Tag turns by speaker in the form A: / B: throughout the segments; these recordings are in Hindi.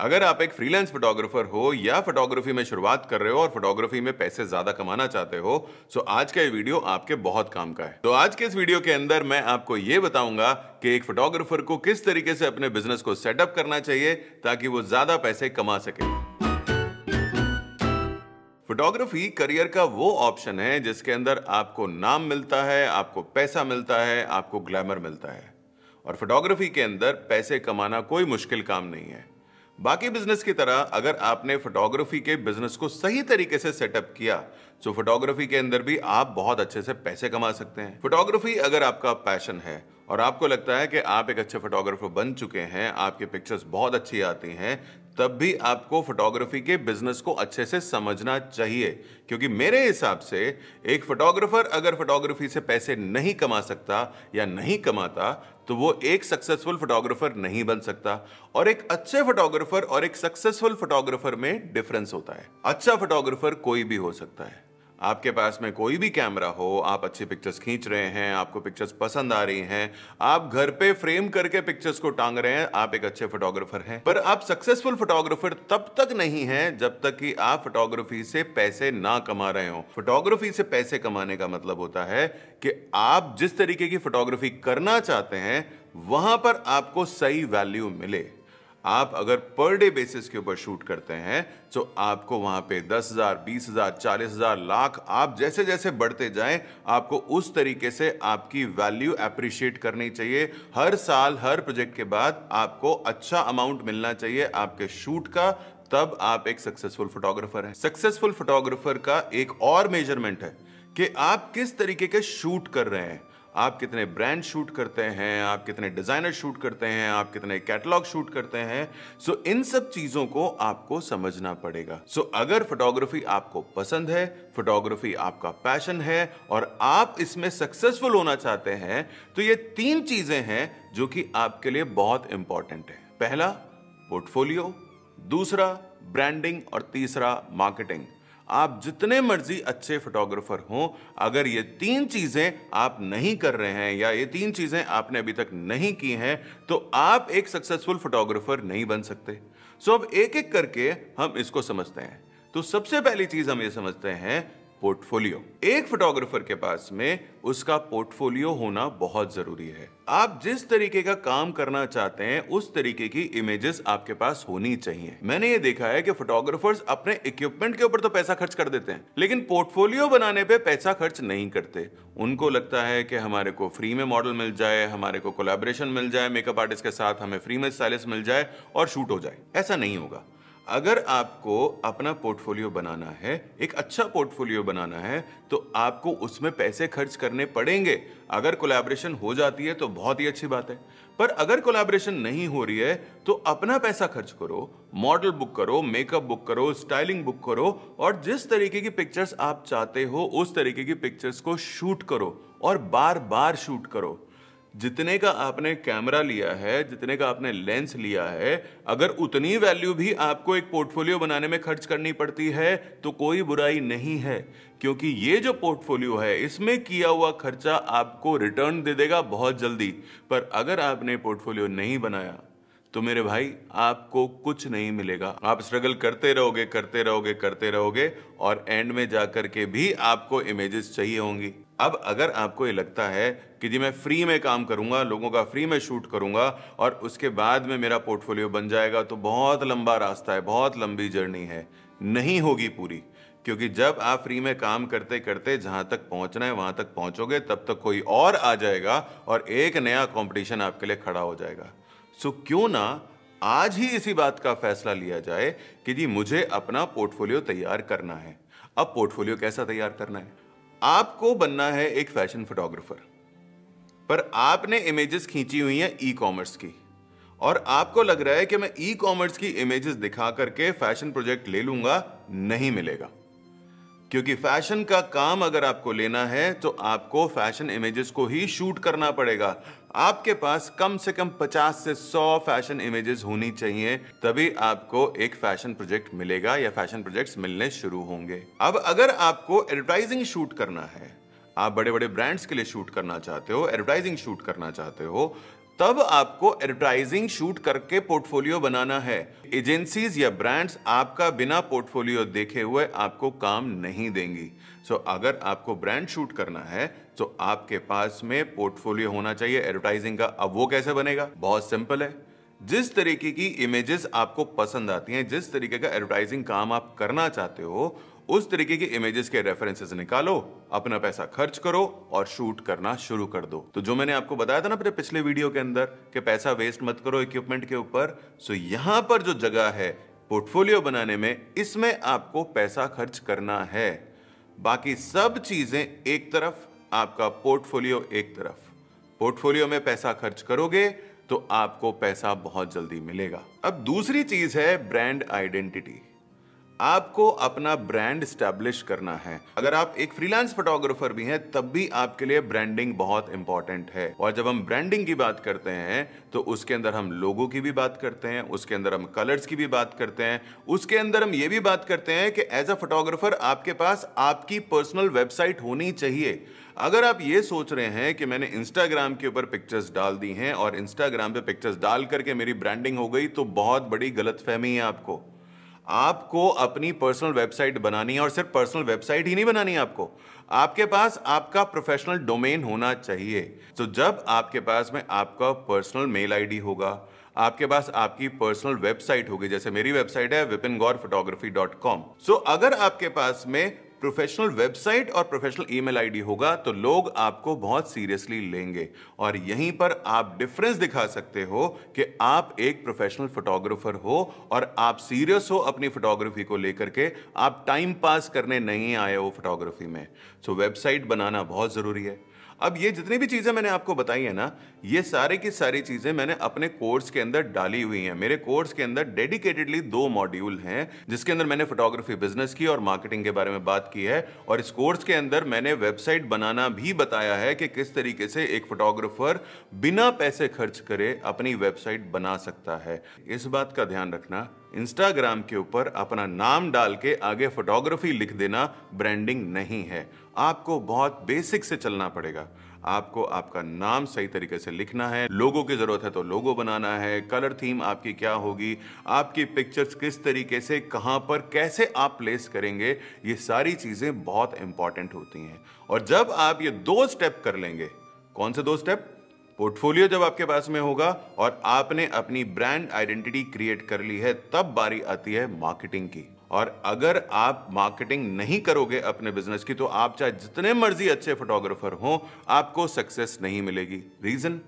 A: अगर आप एक फ्रीलांस फोटोग्राफर हो या फोटोग्राफी में शुरुआत कर रहे हो और फोटोग्राफी में पैसे ज्यादा कमाना चाहते हो तो आज का ये वीडियो आपके बहुत काम का है तो आज के इस वीडियो के अंदर मैं आपको ये बताऊंगा कि एक फोटोग्राफर को किस तरीके से अपने बिजनेस को सेटअप करना चाहिए ताकि वो ज्यादा पैसे कमा सके फोटोग्राफी करियर का वो ऑप्शन है जिसके अंदर आपको नाम मिलता है आपको पैसा मिलता है आपको ग्लैमर मिलता है और फोटोग्राफी के अंदर पैसे कमाना कोई मुश्किल काम नहीं है बाकी बिजनेस की तरह अगर आपने फोटोग्राफी के बिजनेस को सही तरीके से सेटअप किया तो फोटोग्राफी के अंदर भी आप बहुत अच्छे से पैसे कमा सकते हैं फोटोग्राफी अगर आपका पैशन है और आपको लगता है कि आप एक अच्छे फोटोग्राफर बन चुके हैं आपके पिक्चर्स बहुत अच्छी आती हैं तब भी आपको फोटोग्राफी के बिजनेस को अच्छे से समझना चाहिए क्योंकि मेरे हिसाब से एक फोटोग्राफर अगर फोटोग्राफी से पैसे नहीं कमा सकता या नहीं कमाता तो वो एक सक्सेसफुल फोटोग्राफर नहीं बन सकता और एक अच्छे फोटोग्राफर और एक सक्सेसफुल फोटोग्राफर में डिफरेंस होता है अच्छा फोटोग्राफर कोई भी हो सकता है आपके पास में कोई भी कैमरा हो आप अच्छी पिक्चर्स खींच रहे हैं आपको पिक्चर्स पसंद आ रही हैं आप घर पे फ्रेम करके पिक्चर्स को टांग रहे हैं आप एक अच्छे फोटोग्राफर हैं पर आप सक्सेसफुल फोटोग्राफर तब तक नहीं हैं जब तक कि आप फोटोग्राफी से पैसे ना कमा रहे हो फोटोग्राफी से पैसे कमाने का मतलब होता है कि आप जिस तरीके की फोटोग्राफी करना चाहते हैं वहां पर आपको सही वैल्यू मिले आप अगर पर डे बेसिस के ऊपर शूट करते हैं तो आपको वहां पे दस हजार बीस हजार चालीस हजार लाख आप जैसे जैसे बढ़ते जाएं आपको उस तरीके से आपकी वैल्यू अप्रिशिएट करनी चाहिए हर साल हर प्रोजेक्ट के बाद आपको अच्छा अमाउंट मिलना चाहिए आपके शूट का तब आप एक सक्सेसफुल फोटोग्राफर हैं सक्सेसफुल फोटोग्राफर का एक और मेजरमेंट है कि आप किस तरीके के शूट कर रहे हैं आप कितने ब्रांड शूट करते हैं आप कितने डिज़ाइनर शूट करते हैं आप कितने कैटलॉग शूट करते हैं सो so, इन सब चीज़ों को आपको समझना पड़ेगा सो so, अगर फोटोग्राफी आपको पसंद है फोटोग्राफी आपका पैशन है और आप इसमें सक्सेसफुल होना चाहते हैं तो ये तीन चीज़ें हैं जो कि आपके लिए बहुत इंपॉर्टेंट है पहला पोर्टफोलियो दूसरा ब्रांडिंग और तीसरा मार्केटिंग आप जितने मर्जी अच्छे फोटोग्राफर हों अगर ये तीन चीज़ें आप नहीं कर रहे हैं या ये तीन चीज़ें आपने अभी तक नहीं की हैं तो आप एक सक्सेसफुल फोटोग्राफर नहीं बन सकते सो अब एक एक करके हम इसको समझते हैं तो सबसे पहली चीज़ हम ये समझते हैं पोर्टफोलियो एक फोटोग्राफर के पास में उसका पोर्टफोलियो होना बहुत जरूरी है आप जिस तरीके का काम करना चाहते हैं उस तरीके की इमेजेस आपके पास होनी चाहिए मैंने ये देखा है कि फोटोग्राफर्स अपने इक्विपमेंट के ऊपर तो पैसा खर्च कर देते हैं लेकिन पोर्टफोलियो बनाने पे पैसा खर्च नहीं करते उनको लगता है कि हमारे को फ्री में मॉडल मिल जाए हमारे को कोलेबोरेशन मिल जाए मेकअप आर्टिस्ट के साथ हमें फ्री में स्टाइलिस्ट मिल जाए और शूट हो जाए ऐसा नहीं होगा अगर आपको अपना पोर्टफोलियो बनाना है एक अच्छा पोर्टफोलियो बनाना है तो आपको उसमें पैसे खर्च करने पड़ेंगे अगर कोलैबोरेशन हो जाती है तो बहुत ही अच्छी बात है पर अगर कोलैबोरेशन नहीं हो रही है तो अपना पैसा खर्च करो मॉडल बुक करो मेकअप बुक करो स्टाइलिंग बुक करो और जिस तरीके की पिक्चर्स आप चाहते हो उस तरीके की पिक्चर्स को शूट करो और बार बार शूट करो जितने का आपने कैमरा लिया है जितने का आपने लेंस लिया है अगर उतनी वैल्यू भी आपको एक पोर्टफोलियो बनाने में खर्च करनी पड़ती है तो कोई बुराई नहीं है क्योंकि ये जो पोर्टफोलियो है इसमें किया हुआ खर्चा आपको रिटर्न दे देगा बहुत जल्दी पर अगर आपने पोर्टफोलियो नहीं बनाया तो मेरे भाई आपको कुछ नहीं मिलेगा आप स्ट्रगल करते रहोगे करते रहोगे करते रहोगे और एंड में जा के भी आपको इमेजेस चाहिए होंगी अब अगर आपको ये लगता है कि जी मैं फ्री में काम करूंगा लोगों का फ्री में शूट करूंगा और उसके बाद में मेरा पोर्टफोलियो बन जाएगा तो बहुत लंबा रास्ता है बहुत लंबी जर्नी है नहीं होगी पूरी क्योंकि जब आप फ्री में काम करते करते जहां तक पहुंचना है वहां तक पहुंचोगे तब तक कोई और आ जाएगा और एक नया कॉम्पिटिशन आपके लिए खड़ा हो जाएगा सो क्यों ना आज ही इसी बात का फैसला लिया जाए कि जी मुझे अपना पोर्टफोलियो तैयार करना है अब पोर्टफोलियो कैसा तैयार करना है आपको बनना है एक फैशन फोटोग्राफर पर आपने इमेजेस खींची हुई हैं ई कॉमर्स की और आपको लग रहा है कि मैं ई कॉमर्स की इमेजेस दिखा करके फैशन प्रोजेक्ट ले लूंगा नहीं मिलेगा क्योंकि फैशन का काम अगर आपको लेना है तो आपको फैशन इमेजेस को ही शूट करना पड़ेगा आपके पास कम से कम 50 से 100 फैशन इमेजेस होनी चाहिए तभी आपको एक फैशन प्रोजेक्ट मिलेगा या फैशन प्रोजेक्ट्स मिलने शुरू होंगे अब अगर आपको एडवर्टाइजिंग शूट करना है आप बड़े बड़े ब्रांड्स के लिए शूट करना चाहते हो एडवर्टाइजिंग शूट करना चाहते हो तब आपको एडवर्टाइजिंग शूट करके पोर्टफोलियो बनाना है एजेंसीज या ब्रांड्स आपका बिना पोर्टफोलियो देखे हुए आपको काम नहीं देंगी सो so, अगर आपको ब्रांड शूट करना है तो आपके पास में पोर्टफोलियो होना चाहिए एडवर्टाइजिंग का अब वो कैसे बनेगा बहुत सिंपल है जिस तरीके की इमेजेस आपको पसंद आती हैं जिस तरीके का एडवर्टाइजिंग काम आप करना चाहते हो उस तरीके की इमेजेस के रेफरेंसेस निकालो अपना पैसा खर्च करो और शूट करना शुरू कर दो तो जो मैंने आपको बताया था ना अपने पिछले वीडियो के अंदर कि पैसा वेस्ट मत करो इक्विपमेंट के ऊपर सो यहां पर जो जगह है पोर्टफोलियो बनाने में इसमें आपको पैसा खर्च करना है बाकी सब चीजें एक तरफ आपका पोर्टफोलियो एक तरफ पोर्टफोलियो में पैसा खर्च करोगे तो आपको पैसा बहुत जल्दी मिलेगा अब दूसरी चीज है ब्रांड आइडेंटिटी आपको अपना ब्रांड स्टैब्लिश करना है अगर आप एक फ्रीलांस फोटोग्राफर भी हैं तब भी आपके लिए ब्रांडिंग बहुत इंपॉर्टेंट है और जब हम ब्रांडिंग की बात करते हैं तो उसके अंदर हम लोगों की भी बात करते हैं उसके अंदर हम कलर्स की भी बात करते हैं उसके अंदर हम ये भी बात करते हैं कि एज अ फोटोग्राफर आपके पास आपकी पर्सनल वेबसाइट होनी चाहिए अगर आप ये सोच रहे हैं कि मैंने इंस्टाग्राम के ऊपर पिक्चर्स डाल दी हैं और इंस्टाग्राम पे पिक्चर्स डाल करके मेरी ब्रांडिंग हो गई तो बहुत बड़ी गलतफहमी है आपको आपको अपनी पर्सनल वेबसाइट बनानी है और सिर्फ पर्सनल वेबसाइट ही नहीं बनानी है आपको आपके पास आपका प्रोफेशनल डोमेन होना चाहिए तो जब आपके पास में आपका पर्सनल मेल आईडी होगा आपके पास आपकी पर्सनल वेबसाइट होगी जैसे मेरी वेबसाइट है Vipin Gaur photography dot com so अगर आपके पास में प्रोफेशनल वेबसाइट और प्रोफेशनल ईमेल आईडी होगा तो लोग आपको बहुत सीरियसली लेंगे और यहीं पर आप डिफरेंस दिखा सकते हो कि आप एक प्रोफेशनल फोटोग्राफर हो और आप सीरियस हो अपनी फोटोग्राफी को लेकर के आप टाइम पास करने नहीं आए हो फोटोग्राफी में सो so, वेबसाइट बनाना बहुत ज़रूरी है अब ये जितनी भी चीज़ें मैंने आपको बताई है ना ये सारे की सारी चीज़ें मैंने अपने कोर्स के अंदर डाली हुई हैं मेरे कोर्स के अंदर डेडिकेटेडली दो मॉड्यूल हैं जिसके अंदर मैंने फोटोग्राफी बिजनेस की और मार्केटिंग के बारे में बात की है और इस कोर्स के अंदर मैंने वेबसाइट बनाना भी बताया है कि किस तरीके से एक फोटोग्राफर बिना पैसे खर्च करे अपनी वेबसाइट बना सकता है इस बात का ध्यान रखना इंस्टाग्राम के ऊपर अपना नाम डाल के आगे फोटोग्राफी लिख देना ब्रांडिंग नहीं है आपको बहुत बेसिक से चलना पड़ेगा आपको आपका नाम सही तरीके से लिखना है लोगों की ज़रूरत है तो लोगो बनाना है कलर थीम आपकी क्या होगी आपकी पिक्चर्स किस तरीके से कहां पर कैसे आप प्लेस करेंगे ये सारी चीज़ें बहुत इंपॉर्टेंट होती हैं और जब आप ये दो स्टेप कर लेंगे कौन से दो स्टेप पोर्टफोलियो जब आपके पास में होगा और आपने अपनी ब्रांड आइडेंटिटी क्रिएट कर ली है तब बारी आती है मार्केटिंग की और अगर आप मार्केटिंग नहीं करोगे अपने बिजनेस की तो आप चाहे जितने मर्जी अच्छे फोटोग्राफर हो आपको सक्सेस नहीं मिलेगी रीजन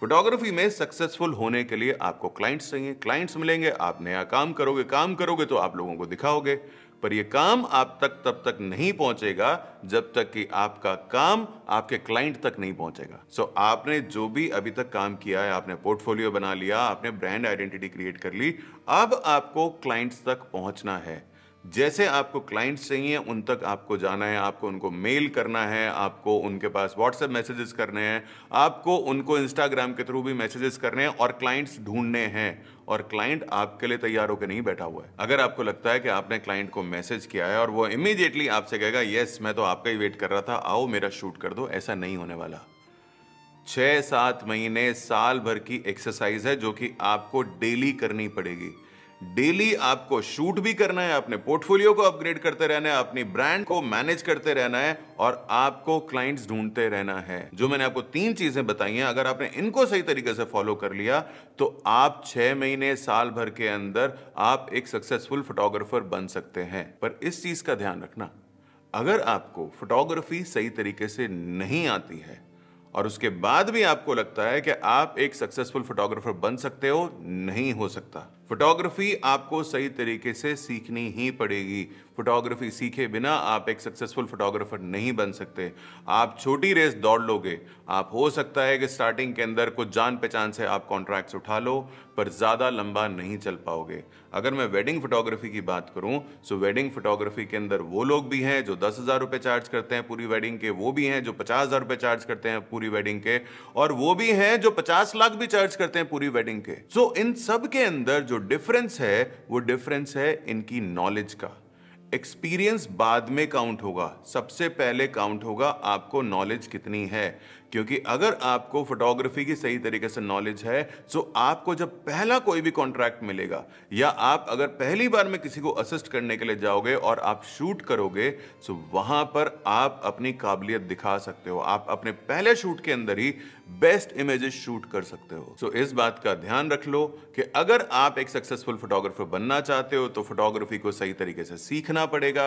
A: फोटोग्राफी में सक्सेसफुल होने के लिए आपको क्लाइंट्स चाहिए क्लाइंट्स मिलेंगे आप नया काम करोगे काम करोगे तो आप लोगों को दिखाओगे पर यह काम आप तक तब तक नहीं पहुंचेगा जब तक कि आपका काम आपके क्लाइंट तक नहीं पहुंचेगा सो so, आपने जो भी अभी तक काम किया है आपने पोर्टफोलियो बना लिया आपने ब्रांड आइडेंटिटी क्रिएट कर ली अब आपको क्लाइंट्स तक पहुंचना है जैसे आपको क्लाइंट्स चाहिए उन तक आपको जाना है आपको उनको मेल करना है आपको उनके पास व्हाट्सएप मैसेजेस करने हैं आपको उनको इंस्टाग्राम के थ्रू भी मैसेजेस करने हैं और क्लाइंट्स ढूंढने हैं और क्लाइंट आपके लिए तैयार होकर नहीं बैठा हुआ है अगर आपको लगता है कि आपने क्लाइंट को मैसेज किया है और वो इमीडिएटली आपसे कहेगा येस मैं तो आपका ही वेट कर रहा था आओ मेरा शूट कर दो ऐसा नहीं होने वाला छः सात महीने साल भर की एक्सरसाइज है जो कि आपको डेली करनी पड़ेगी डेली आपको शूट भी करना है अपने पोर्टफोलियो को अपग्रेड करते रहना है अपनी ब्रांड को मैनेज करते रहना है और आपको क्लाइंट्स ढूंढते रहना है जो मैंने आपको तीन चीजें बताई हैं अगर आपने इनको सही तरीके से फॉलो कर लिया तो आप छह महीने साल भर के अंदर आप एक सक्सेसफुल फोटोग्राफर बन सकते हैं पर इस चीज का ध्यान रखना अगर आपको फोटोग्राफी सही तरीके से नहीं आती है और उसके बाद भी आपको लगता है कि आप एक सक्सेसफुल फोटोग्राफर बन सकते हो नहीं हो सकता फोटोग्राफी आपको सही तरीके से सीखनी ही पड़ेगी फोटोग्राफी सीखे बिना आप एक सक्सेसफुल फोटोग्राफर नहीं बन सकते आप छोटी रेस दौड़ लोगे आप हो सकता है कि स्टार्टिंग के अंदर कुछ जान पहचान से आप कॉन्ट्रैक्ट्स उठा लो पर ज़्यादा लंबा नहीं चल पाओगे अगर मैं वेडिंग फोटोग्राफी की बात करूं सो वेडिंग फोटोग्राफी के अंदर वो लोग भी हैं जो दस हज़ार रुपये चार्ज करते हैं पूरी वेडिंग के वो भी हैं जो पचास हज़ार रुपये चार्ज करते हैं पूरी वेडिंग के और वो भी हैं जो पचास लाख भी चार्ज करते हैं पूरी वेडिंग के सो इन सब के अंदर जो डिफरेंस है वो डिफरेंस है इनकी नॉलेज का एक्सपीरियंस बाद में काउंट होगा सबसे पहले काउंट होगा आपको नॉलेज कितनी है क्योंकि अगर आपको फोटोग्राफी की सही तरीके से नॉलेज है तो आपको जब पहला कोई भी कॉन्ट्रैक्ट मिलेगा या आप अगर पहली बार में किसी को असिस्ट करने के लिए जाओगे और आप शूट करोगे तो वहां पर आप अपनी काबिलियत दिखा सकते हो आप अपने पहले शूट के अंदर ही बेस्ट इमेजेस शूट कर सकते हो सो so, इस बात का ध्यान रख लो कि अगर आप एक सक्सेसफुल फोटोग्राफर बनना चाहते हो तो फोटोग्राफी को सही तरीके से सीखना पड़ेगा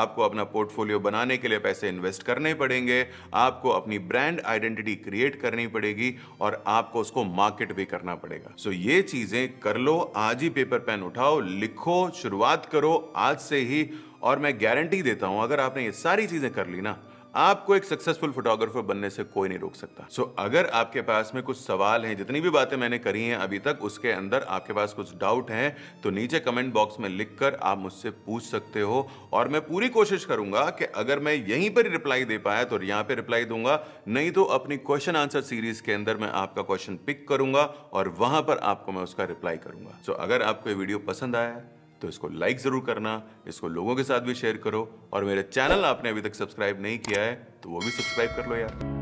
A: आपको अपना पोर्टफोलियो बनाने के लिए पैसे इन्वेस्ट करने पड़ेंगे आपको अपनी ब्रांड आई आइडेंटिटी क्रिएट करनी पड़ेगी और आपको उसको मार्केट भी करना पड़ेगा सो so, ये चीजें कर लो आज ही पेपर पेन उठाओ लिखो शुरुआत करो आज से ही और मैं गारंटी देता हूं अगर आपने ये सारी चीजें कर ली ना आपको एक सक्सेसफुल फोटोग्राफर बनने से कोई नहीं रोक सकता सो so, अगर आपके पास में कुछ सवाल हैं जितनी भी बातें मैंने करी हैं अभी तक उसके अंदर आपके पास कुछ डाउट हैं तो नीचे कमेंट बॉक्स में लिखकर आप मुझसे पूछ सकते हो और मैं पूरी कोशिश करूंगा कि अगर मैं यहीं पर रिप्लाई दे पाया तो यहां पर रिप्लाई दूंगा नहीं तो अपनी क्वेश्चन आंसर सीरीज के अंदर मैं आपका क्वेश्चन पिक करूंगा और वहां पर आपको मैं उसका रिप्लाई करूंगा सो so, अगर आपको ये वीडियो पसंद आया तो इसको लाइक ज़रूर करना इसको लोगों के साथ भी शेयर करो और मेरे चैनल आपने अभी तक सब्सक्राइब नहीं किया है तो वो भी सब्सक्राइब कर लो यार